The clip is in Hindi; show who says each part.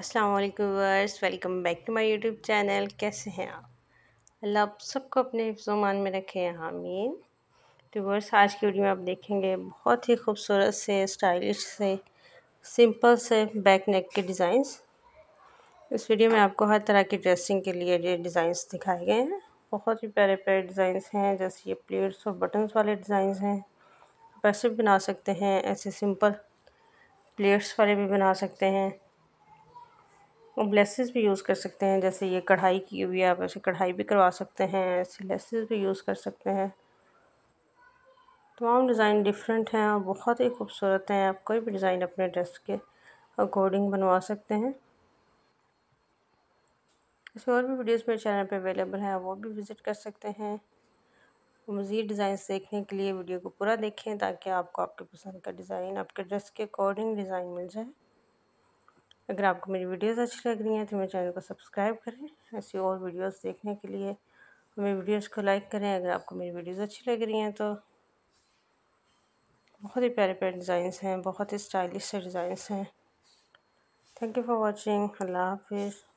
Speaker 1: अस्सलाम वालेकुम वर्स welcome back to my YouTube channel कैसे हैं आप अल्लाह आप सबको अपने हिफ्जमान में रखें हामीन तो वर्स आज की वीडियो में आप देखेंगे बहुत ही खूबसूरत से स्टाइलिश से सिंपल से बैक नेक के डिज़ाइंस इस वीडियो में आपको हर तरह की ड्रेसिंग के लिए ये डिज़ाइंस दिखाए गए हैं बहुत ही प्यारे प्यारे डिज़ाइंस हैं जैसे ये प्लेट्स और बटन्स वाले डिज़ाइंस हैं आप ऐसे भी बना सकते हैं ऐसे सिंपल प्लेट्स वाले भी बना सकते हैं लेसेस भी यूज़ कर सकते हैं जैसे ये कढ़ाई की हुई है आप ऐसे कढ़ाई भी करवा सकते हैं ऐसे लेसेस भी यूज़ कर सकते हैं तमाम डिज़ाइन डिफरेंट हैं और बहुत ही खूबसूरत हैं आप कोई भी डिज़ाइन अपने ड्रेस के अकॉर्डिंग बनवा सकते हैं ऐसे और भी वीडियोज़ मेरे चैनल पर अवेलेबल हैं वो भी विज़िट कर सकते हैं मज़ीद डिज़ाइन देखने के लिए वीडियो को पूरा देखें ताकि आपको आपके पसंद का डिज़ाइन आपके ड्रेस के अकॉर्डिंग डिज़ाइन मिल जाए अगर आपको मेरी वीडियोस अच्छी लग रही हैं तो मेरे चैनल को सब्सक्राइब करें ऐसी और वीडियोस देखने के लिए मेरी वीडियोस को लाइक करें अगर आपको मेरी वीडियोस अच्छी लग रही हैं तो बहुत ही प्यारे प्यारे डिज़ाइंस हैं बहुत ही स्टाइलिश से डिज़ाइंस हैं थैंक यू फॉर वॉचिंग अल्लाह हाफिज़